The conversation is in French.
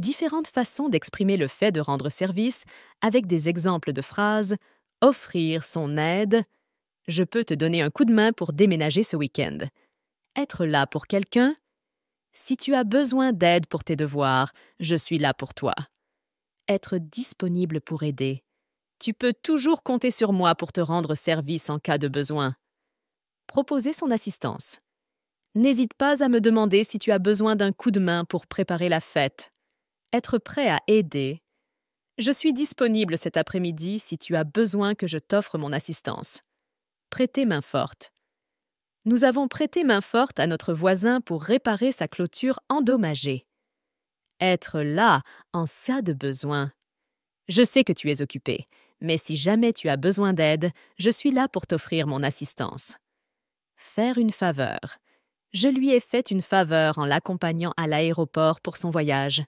différentes façons d'exprimer le fait de rendre service avec des exemples de phrases offrir son aide, je peux te donner un coup de main pour déménager ce week-end, être là pour quelqu'un, si tu as besoin d'aide pour tes devoirs, je suis là pour toi, être disponible pour aider, tu peux toujours compter sur moi pour te rendre service en cas de besoin, proposer son assistance. N'hésite pas à me demander si tu as besoin d'un coup de main pour préparer la fête être prêt à aider. Je suis disponible cet après-midi si tu as besoin que je t'offre mon assistance. Prêter main forte. Nous avons prêté main forte à notre voisin pour réparer sa clôture endommagée. Être là en cas de besoin. Je sais que tu es occupé, mais si jamais tu as besoin d'aide, je suis là pour t'offrir mon assistance. Faire une faveur. Je lui ai fait une faveur en l'accompagnant à l'aéroport pour son voyage.